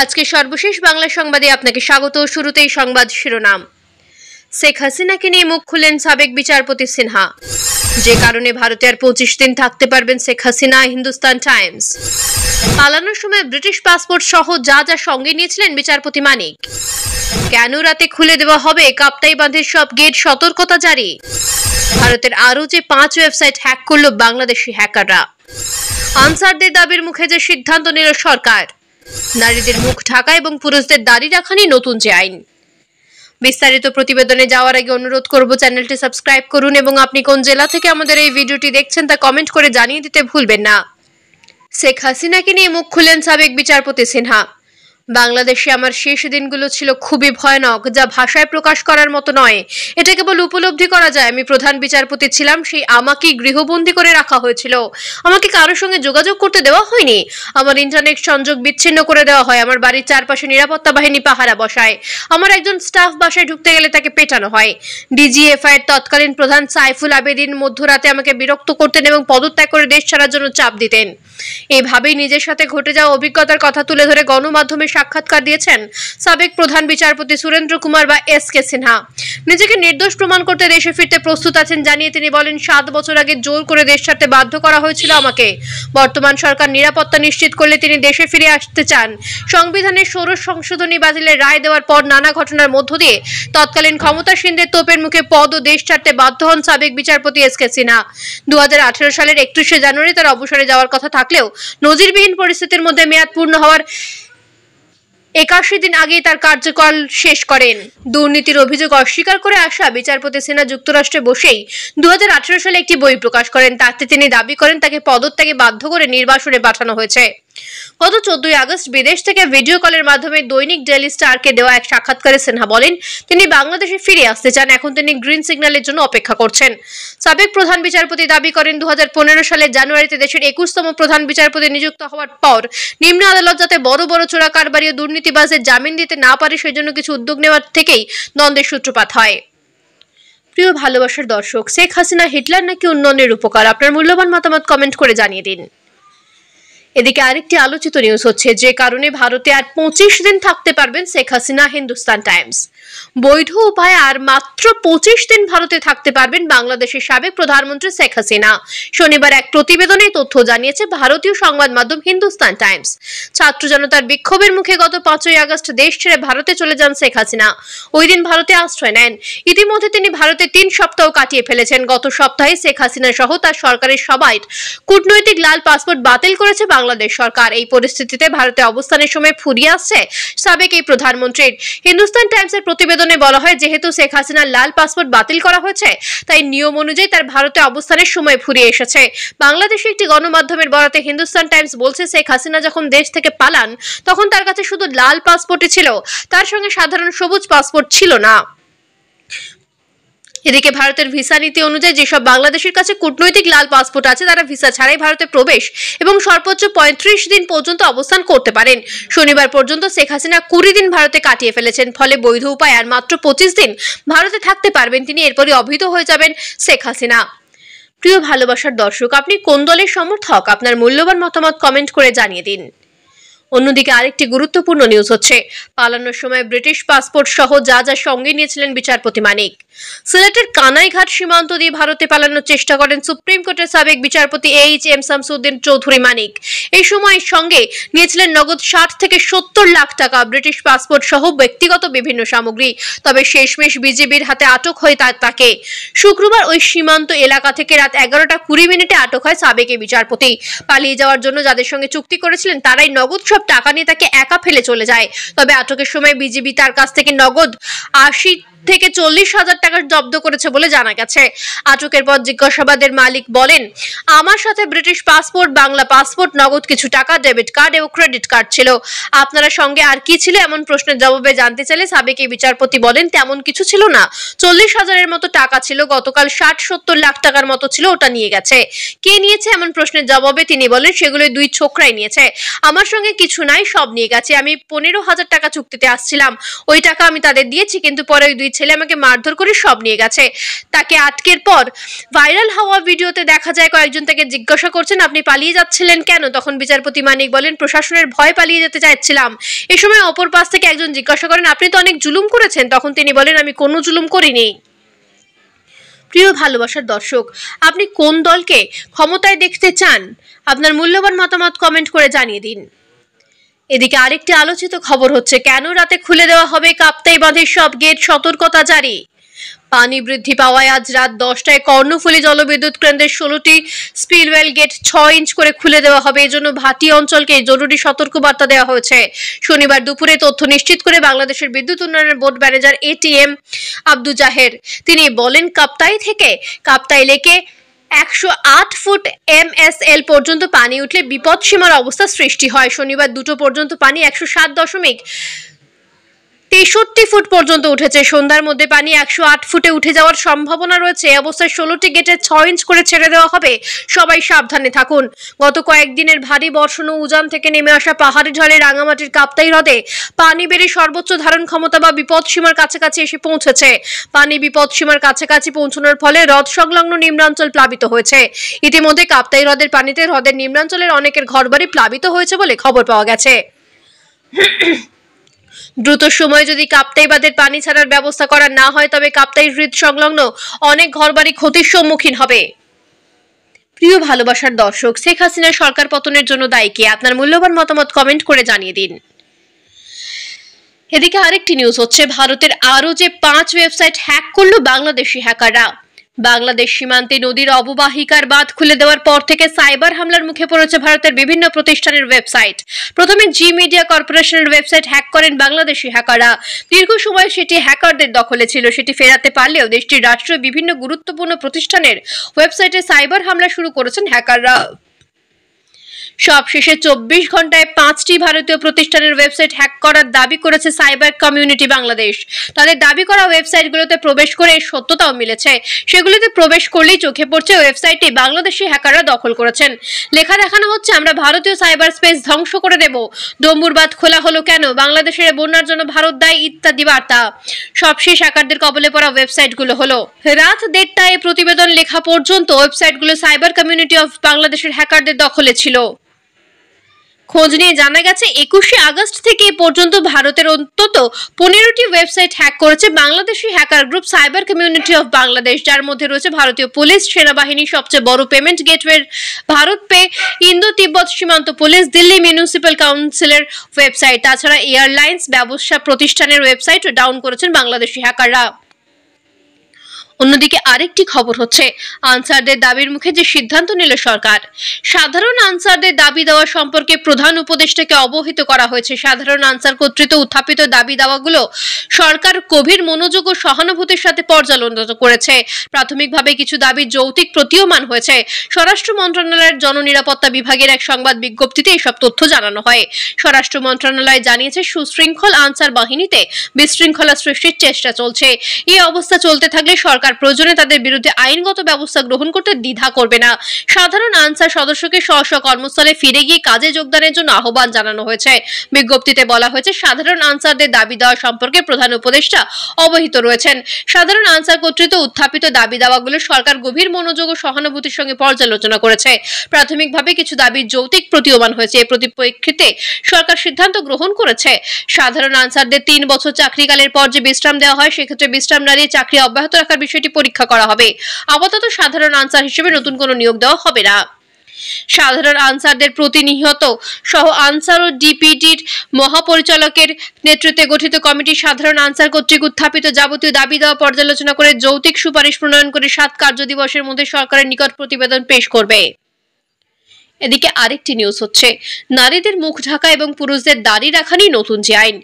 আজকে সর্বশেষ বাংলা সংবাদে আপনাকে স্বাগত শুরুতেই সংবাদ শিরোনাম শেখ হাসিনাকে নিয়ে মুখ খুললেন সাবেক বিচারপতি সিনহা যে কারণে ভারতে আর পঁচিশ দিন থাকতে পারবেন শেখ হাসিনা হিন্দুস্তান টাইমস পালানোর সময় ব্রিটিশ পাসপোর্ট সহ যা যা সঙ্গে নিয়েছিলেন বিচারপতি মানিক কেন রাতে খুলে দেওয়া হবে কাপ্তাই বাঁধের সব গেট সতর্কতা জারি ভারতের আরও যে পাঁচ ওয়েবসাইট হ্যাক করল বাংলাদেশি হ্যাকাররা আনসারদের দাবির মুখে যে সিদ্ধান্ত নিল সরকার নারীদের মুখ ঢাকা এবং পুরুষদের দাড়ি রাখা নিয়ে নতুন যে আইন বিস্তারিত প্রতিবেদনে যাওয়ার আগে অনুরোধ করব চ্যানেলটি সাবস্ক্রাইব করুন এবং আপনি কোন জেলা থেকে আমাদের এই ভিডিওটি দেখছেন তা কমেন্ট করে জানিয়ে দিতে ভুলবেন না শেখ হাসিনাকে নিয়ে মুখ খুলেন সাবেক বিচারপতি সিনহা বাংলাদেশে আমার শেষ দিনগুলো ছিল খুবই ভয়ানক যা ভাষায় প্রকাশ করার মতো নয় এটা কেবল উপলব্ধি করা যায় আমি প্রধান বিচারপতি ছিলাম সেই আমাকেই গৃহবন্দী করে রাখা হয়েছিল আমাকে কারোর সঙ্গে যোগাযোগ করতে দেওয়া হয়নি আমার ইন্টারনেট সংযোগ বিচ্ছিন্ন করে দেওয়া হয় আমার বাড়ির চারপাশে নিরাপত্তা বাহিনী পাহারা বসায় আমার একজন স্টাফ বাসায় ঢুকতে গেলে তাকে পেটানো হয় ডিজিএফআই এর তৎকালীন প্রধান সাইফুল আবেদিন মধ্যরাতে আমাকে বিরক্ত করতেন এবং পদত্যাগ করে দেশ ছাড়ার জন্য চাপ দিতেন এভাবেই নিজের সাথে ঘটে যাওয়া অভিজ্ঞতার কথা তুলে ধরে গণমাধ্যমে সাক্ষাৎকার দিয়েছেন সাবেক প্রধান বিচারপতি সুরেন্দ্র কুমার বা এস কে সিনহা নিজেকে নির্দোষ প্রমাণ করতে দেশে ফিরতে প্রস্তুত আছেন জানিয়ে তিনি বলেন সাত বছর আগে জোর করে দেশ ছাড়তে বাধ্য করা হয়েছিল আমাকে বর্তমান সরকার নিরাপত্তা নিশ্চিত করলে তিনি দেশে ফিরে আসতে চান সংবিধানের ষোড়শ সংশোধনী বাতিলের রায় দেওয়ার পর নানা ঘটনার মধ্য দিয়ে তৎকালীন ক্ষমতাসীনদের তোপের মুখে পদ ও দেশ ছাড়তে বাধ্য হন সাবেক বিচারপতি এস কে সিনহা দু সালের একত্রিশে জানুয়ারি তার অবসরে যাওয়ার কথা থাকলে থাকলেও নজিরবিহীন পরিস্থিতির মধ্যে মেয়াদ পূর্ণ হওয়ার একাশি দিন আগেই তার কার্যকাল শেষ করেন দুর্নীতির অভিযোগ অস্বীকার করে আসা বিচারপতি সেনা যুক্তরাষ্ট্রে বসেই দু সালে একটি বই প্রকাশ করেন তাতে তিনি দাবি করেন তাকে পদত্যাগে বাধ্য করে নির্বাসনে পাঠানো হয়েছে গত চোদ্দই আগস্ট বিদেশ থেকে ভিডিও কলের মাধ্যমে দৈনিক ডেলি স্টারকে দেওয়া এক সাক্ষাৎকারে সিনহা বলেন তিনি বাংলাদেশে ফিরে আসতে চান এখন তিনি গ্রিন সিগন্যালের জন্য অপেক্ষা করছেন সাবেক প্রধান বিচারপতি দাবি করেন দু সালের জানুয়ারিতে দেশের একুশতম প্রধান বিচারপতি নিযুক্ত হওয়ার পর নিম্ন আদালত যাতে বড় বড় চোরা কারবারি ও দুর্নীতিবাজের জামিন দিতে না পারে সেজন্য কিছু উদ্যোগ নেওয়ার থেকেই দ্বন্দ্বের সূত্রপাত হয় প্রিয় ভালোবাসার দর্শক শেখ হাসিনা হিটলার নাকি উন্নয়নের উপকার আপনার মূল্যবান মতামত কমেন্ট করে জানিয়ে দিন এদিকে আরেকটি আলোচিত নিউজ হচ্ছে যে কারণে ভারতে আর পঁচিশ দিন থাকতে পারবেন শেখ হাসিনা হিন্দুস্তান টাইমস বৈধ উপায়ে আর মাত্র পঁচিশ দিন ভারতে থাকতে পারবেন বাংলাদেশের সাবেক প্রধানমন্ত্রী শেখ হাসিনা শনিবার এক প্রতিবেদনে তথ্য জানিয়েছে ভারতীয় সংবাদ মাধ্যম হিন্দুস্তান টাইমস ছাত্র জনতার বিক্ষোভের মুখে গত পাঁচই আগস্ট দেশ ছেড়ে ভারতে চলে যান শেখ হাসিনা ওই দিন ভারতে আশ্রয় নেন ইতিমধ্যে তিনি ভারতে তিন সপ্তাহ কাটিয়ে ফেলেছেন গত সপ্তাহে শেখ হাসিনা সহ তার সরকারের সবাই কূটনৈতিক লাল পাসপোর্ট বাতিল করেছে বাংলাদেশ সরকার এই পরিস্থিতিতে ভারতে অবস্থানের সময় ফুরিয়ে আসছে সাবেক এই প্রধানমন্ত্রীর হিন্দুস্তান টাইমসের প্রতি প্রতিবেদনে বলা হয় যেহেতু শেখ হাসিনার লাল পাসপোর্ট বাতিল করা হয়েছে তাই নিয়ম অনুযায়ী তার ভারতে অবস্থানের সময় ফুরিয়ে এসেছে বাংলাদেশে একটি গণমাধ্যমের বরাতে হিন্দুস্তান টাইমস বলছে শেখ হাসিনা যখন দেশ থেকে পালান তখন তার কাছে শুধু লাল পাসপোর্টই ছিল তার সঙ্গে সাধারণ সবুজ পাসপোর্ট ছিল না এদিকে ভারতের ভিসা নীতি অনুযায়ী যেসব বাংলাদেশের কাছে কূটনৈতিক লাল পাসপোর্ট আছে তারা ভিসা ছাড়াই ভারতে প্রবেশ এবং সর্বোচ্চ পঁয়ত্রিশ দিন পর্যন্ত অবস্থান করতে পারেন শনিবার পর্যন্ত শেখ হাসিনা কুড়ি দিন ভারতে কাটিয়ে ফেলেছেন ফলে বৈধ উপায় আর মাত্র পঁচিশ দিন ভারতে থাকতে পারবেন তিনি এরপরই অবহিত হয়ে যাবেন শেখ হাসিনা প্রিয় ভালোবাসার দর্শক আপনি কোন দলের সমর্থক আপনার মূল্যবান মতামত কমেন্ট করে জানিয়ে দিন অন্যদিকে আরেকটি গুরুত্বপূর্ণ নিউজ হচ্ছে পালানোর সময় ব্রিটিশ পাসপোর্ট সহ যা যা সঙ্গে নিয়েছিলেন বিচারপতি মানিক সিলেটের কানাইঘাট সীমান্ত দিয়ে ভারতে পালানোর চেষ্টা করেন সুপ্রিম কোর্টের সাবেক বিচারপতি এইচ এম শামসুদ্দিন চৌধুরী মানিক এই সময় সঙ্গে নিয়েছিলেন নগদ ষাট থেকে সত্তর লাখ টাকা ব্রিটিশ পাসপোর্ট সহ ব্যক্তিগত বিভিন্ন সামগ্রী তবে শেষমেশ বিজেপির হাতে আটক হয় তাকে শুক্রবার ওই সীমান্ত এলাকা থেকে রাত এগারোটা কুড়ি মিনিটে আটক হয় সাবেক বিচারপতি পালিয়ে যাওয়ার জন্য যাদের সঙ্গে চুক্তি করেছিলেন তারাই নগদ সব সব টাকা নিয়ে তাকে একা ফেলে চলে যায় তবে আটকের সময় বিজিবি তার কাছ থেকে নগদ আশি থেকে চল্লিশ হাজার টাকা জব্দ করেছে বলে জানা গেছে আটকের পর জিজ্ঞাসাবাদের মালিক বলেন আমার সাথে ব্রিটিশ পাসপোর্ট বাংলা পাসপোর্ট নগদ কিছু টাকা ডেবিট কার্ড এবং ক্রেডিট কার্ড ছিল আপনারা সঙ্গে আর কি ছিল এমন প্রশ্নের জবাবে জানতে চাইলে সাবেকি বিচারপতি বলেন তেমন কিছু ছিল না চল্লিশ হাজারের মতো টাকা ছিল গতকাল ষাট সত্তর লাখ টাকার মতো ছিল ওটা নিয়ে গেছে কে নিয়েছে এমন প্রশ্নের জবাবে তিনি বলেন সেগুলো দুই ছোকরাই নিয়েছে আমার সঙ্গে কিছু কিছু নাই সব নিয়ে গেছে আমি পনেরো হাজার টাকা চুক্তিতে আসছিলাম ওই টাকা আমি তাদের দিয়েছি কিন্তু পরে ওই দুই ছেলে আমাকে মারধর করে সব নিয়ে গেছে তাকে আটকের পর ভাইরাল হওয়া ভিডিওতে দেখা যায় কয়েকজন তাকে জিজ্ঞাসা করছেন আপনি পালিয়ে যাচ্ছিলেন কেন তখন বিচারপতি মানিক বলেন প্রশাসনের ভয় পালিয়ে যেতে চাইছিলাম এ সময় অপর পাশ থেকে একজন জিজ্ঞাসা করেন আপনি তো অনেক জুলুম করেছেন তখন তিনি বলেন আমি কোনো জুলুম করিনি প্রিয় ভালোবাসার দর্শক আপনি কোন দলকে ক্ষমতায় দেখতে চান আপনার মূল্যবান মতামত কমেন্ট করে জানিয়ে দিন এদিকে আরেকটি আলোচিত খবর হচ্ছে কেন রাতে খুলে দেওয়া হবে কাপ্তাই বাঁধের সব গেট সতর্কতা জারি পানি বৃদ্ধি পাওয়ায় আজ রাত দশটায় কর্ণফুলী জলবিদ্যুৎ কেন্দ্রের ষোলোটি স্পিলওয়েল গেট ছয় ইঞ্চ করে খুলে দেওয়া হবে এজন্য ভাটি অঞ্চলকে জরুরি সতর্কবার্তা দেওয়া হয়েছে শনিবার দুপুরে তথ্য নিশ্চিত করে বাংলাদেশের বিদ্যুৎ উন্নয়নের board manager ATM Abdu Zaher তিনি বলেন কাপ্তাই থেকে কাপ্তাই লেকে একশো আট ফুট এম এস এল পর্যন্ত পানি উঠলে বিপদসীমার অবস্থা সৃষ্টি হয় শনিবার দুটো পর্যন্ত পানি একশো সাত দশমিক তেষট্টি ফুট পর্যন্ত উঠেছে সন্ধ্যার মধ্যে পানি একশো আট ফুটে উঠে যাওয়ার সম্ভাবনা রয়েছে অবস্থায় ষোলোটি গেটে ছয় ইঞ্চ করে ছেড়ে দেওয়া হবে সবাই সাবধানে থাকুন গত কয়েকদিনের ভারী বর্ষণ ও উজান থেকে নেমে আসা পাহাড়ি ঢলে রাঙামাটির কাপ্তাই হ্রদে পানি বেড়ে সর্বোচ্চ ধারণ ক্ষমতা বা বিপদ সীমার কাছাকাছি এসে পৌঁছেছে পানি বিপদ সীমার কাছাকাছি পৌঁছানোর ফলে হ্রদ সংলগ্ন নিম্নাঞ্চল প্লাবিত হয়েছে ইতিমধ্যে কাপ্তাই হ্রদের পানিতে হ্রদের নিম্নাঞ্চলের অনেকের ঘরবাড়ি প্লাবিত হয়েছে বলে খবর পাওয়া গেছে দ্রুত সময়ে যদি কাপ্তাই বাঁধের পানি ছাড়ার ব্যবস্থা করা না হয় তবে কাপ্তাই হৃদ সংলগ্ন অনেক ঘরবাড়ি ক্ষতির সম্মুখীন হবে প্রিয় ভালোবাসার দর্শক শেখ হাসিনার সরকার পতনের জন্য দায়ী কে আপনার মূল্যবান মতামত কমেন্ট করে জানিয়ে দিন এদিকে আরেকটি নিউজ হচ্ছে ভারতের আরও যে পাঁচ ওয়েবসাইট হ্যাক করলো বাংলাদেশি হ্যাকাররা বাংলাদেশ সীমান্তে নদীর অববাহিকার বাঁধ খুলে দেওয়ার পর থেকে সাইবার হামলার মুখে পড়েছে ভারতের বিভিন্ন প্রতিষ্ঠানের ওয়েবসাইট প্রথমে জি মিডিয়া কর্পোরেশনের ওয়েবসাইট হ্যাক করেন বাংলাদেশি হ্যাকাররা দীর্ঘ সময় সেটি হ্যাকারদের দখলে ছিল সেটি ফেরাতে পারলেও দেশটির রাষ্ট্রীয় বিভিন্ন গুরুত্বপূর্ণ প্রতিষ্ঠানের ওয়েবসাইটে সাইবার হামলা শুরু করেছেন হ্যাকাররা সবশেষে চব্বিশ ঘন্টায় পাঁচটি ভারতীয় প্রতিষ্ঠানের ওয়েবসাইট হ্যাক করার দাবি করেছে সাইবার কমিউনিটি বাংলাদেশ তাদের দাবি করা ওয়েবসাইটগুলোতে প্রবেশ করে সত্যতাও মিলেছে সেগুলিতে প্রবেশ করলেই চোখে পড়ছে ওয়েবসাইটটি বাংলাদেশি হ্যাকাররা দখল করেছেন লেখা দেখানো হচ্ছে আমরা ভারতীয় সাইবার স্পেস ধ্বংস করে দেব ডম্বুরবাদ খোলা হলো কেন বাংলাদেশের বন্যার জন্য ভারত দায় ইত্যাদি বার্তা সবশেষ হ্যাকারদের কবলে পড়া ওয়েবসাইটগুলো হলো রাত দেড়টায় প্রতিবেদন লেখা পর্যন্ত ওয়েবসাইটগুলো সাইবার কমিউনিটি অফ বাংলাদেশের হ্যাকারদের দখলে ছিল খোঁজ নিয়ে জানা গেছে একুশে আগস্ট থেকে এ পর্যন্ত ভারতের অন্তত পনেরোটি ওয়েবসাইট হ্যাক করেছে Bangladeshi hacker group cyber community of Bangladesh যার মধ্যে রয়েছে ভারতীয় পুলিশ সেনাবাহিনী সবচেয়ে বড় পেমেন্ট গেটওয়ের ভারত পে ইন্দো তিব্বত সীমান্ত পুলিশ দিল্লি মিউনিসিপ্যাল কাউন্সিলের ওয়েবসাইট তাছাড়া এয়ারলাইন্স ব্যবসা প্রতিষ্ঠানের ওয়েবসাইট ডাউন করেছেন বাংলাদেশি হ্যাকাররা অন্যদিকে আরেকটি খবর হচ্ছে আনসারদের দাবির মুখে যে সিদ্ধান্ত নিল সরকার সাধারণ আনসারদের দাবি দেওয়া সম্পর্কে প্রধান উপদেষ্টাকে অবহিত করা হয়েছে সাধারণ আনসার কর্তৃত্ব উত্থাপিত দাবি দেওয়াগুলো সরকার গভীর মনোযোগ ও সহানুভূতির সাথে পর্যালোচনা করেছে প্রাথমিকভাবে কিছু দাবি যৌতিক প্রতীয়মান হয়েছে স্বরাষ্ট্র মন্ত্রণালয়ের জননিরাপত্তা বিভাগের এক সংবাদ বিজ্ঞপ্তিতে এসব তথ্য জানানো হয় স্বরাষ্ট্র মন্ত্রণালয় জানিয়েছে সুশৃঙ্খল আনসার বাহিনীতে বিশৃঙ্খলা সৃষ্টির চেষ্টা চলছে এই অবস্থা চলতে থাকলে সরকার আর প্রয়োজনে তাদের বিরুদ্ধে আইনগত ব্যবস্থা গ্রহণ করতে দ্বিধা করবে না সাধারণ আনসার সদস্যকে স্ব স্ব কর্মস্থলে ফিরে গিয়ে কাজে যোগদানের জন্য আহ্বান জানানো হয়েছে বিজ্ঞপ্তিতে বলা হয়েছে সাধারণ আনসারদের দাবি দেওয়া সম্পর্কে প্রধান উপদেষ্টা অবহিত রয়েছেন সাধারণ আনসার কর্তৃত্ব উত্থাপিত দাবি দাওয়াগুলো সরকার গভীর মনোযোগ ও সহানুভূতির সঙ্গে পর্যালোচনা করেছে প্রাথমিকভাবে কিছু দাবি যৌতিক প্রতীয়মান হয়েছে এ প্রতিপ্রেক্ষিতে সরকার সিদ্ধান্ত গ্রহণ করেছে সাধারণ আনসারদের তিন বছর চাকরিকালের পর যে বিশ্রাম দেওয়া হয় সেক্ষেত্রে বিশ্রাম নারী চাকরি অব্যাহত রাখার বিষয়ে বিষয়টি পরীক্ষা করা হবে আপাতত সাধারণ আনসার হিসেবে নতুন কোনো নিয়োগ দেওয়া হবে না সাধারণ আনসারদের প্রতিনিহত সহ আনসার ও ডিপিডির মহাপরিচালকের নেতৃত্বে গঠিত কমিটি সাধারণ আনসার কর্তৃক উত্থাপিত যাবতীয় দাবি দেওয়া পর্যালোচনা করে যৌতিক সুপারিশ প্রণয়ন করে সাত কার্যদিবসের মধ্যে সরকারের নিকট প্রতিবেদন পেশ করবে এদিকে আরেকটি নিউজ হচ্ছে নারীদের মুখ ঢাকা এবং পুরুষদের দাড়ি রাখানি নতুন যে আইন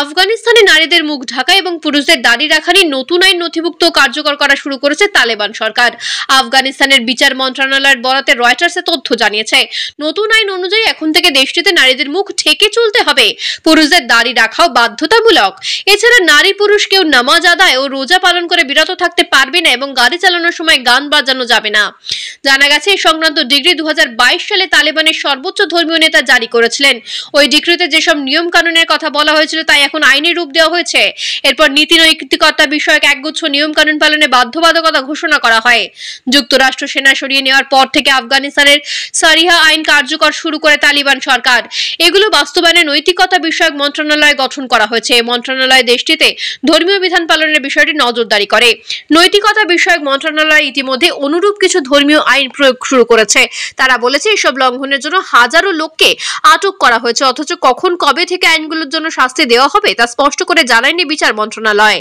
আফগানিস্তানে নারীদের মুখ ঢাকা এবং পুরুষদের দাড়ি রাখানি নতুন আইন নথিভুক্ত কার্যকর করা শুরু করেছে তালেবান সরকার আফগানিস্তানের বিচার মন্ত্রণালয়ের বরাতে রয়টার্সে তথ্য জানিয়েছে নতুন আইন অনুযায়ী এখন থেকে দেশটিতে নারীদের মুখ ঠেকে চলতে হবে পুরুষদের দাড়ি রাখাও বাধ্যতামূলক এছাড়া নারী পুরুষ কেউ নামাজ আদায় ও রোজা পালন করে বিরত থাকতে পারবে না এবং গাড়ি চালানোর সময় গান বাজানো যাবে না জানা গেছে এ সংক্রান্ত ডিগ্রি দু সালে সালে তালেবানের সর্বোচ্চ ধর্মীয় নেতা জারি করেছিলেন ওই ডিক্রিতে যেসব নিয়ম কানুনের কথা বলা হয়েছিল তাই এখন আইনের রূপ দেওয়া হয়েছে এরপর নীতি নৈতিকতা বিষয়ক একগুচ্ছ নিয়ম কানুন পালনে বাধ্যবাধকতা ঘোষণা করা হয় যুক্তরাষ্ট্র সেনা সরিয়ে নেওয়ার পর থেকে আফগানিস্তানের সারিহা আইন কার্যকর শুরু করে তালিবান সরকার এগুলো বাস্তবায়নে নৈতিকতা বিষয়ক মন্ত্রণালয় গঠন করা হয়েছে মন্ত্রণালয় দেশটিতে ধর্মীয় বিধান পালনের বিষয়টি নজরদারি করে নৈতিকতা বিষয়ক মন্ত্রণালয় ইতিমধ্যে অনুরূপ কিছু ধর্মীয় আইন প্রয়োগ শুরু করেছে তারা বলেছে এসব লঙ্ঘনের জন্য হাজারো লোককে আটক করা হয়েছে অথচ কখন কবে থেকে আইনগুলোর জন্য শাস্তি দেওয়া হবে তা স্পষ্ট করে জানায়নি বিচার মন্ত্রণালয়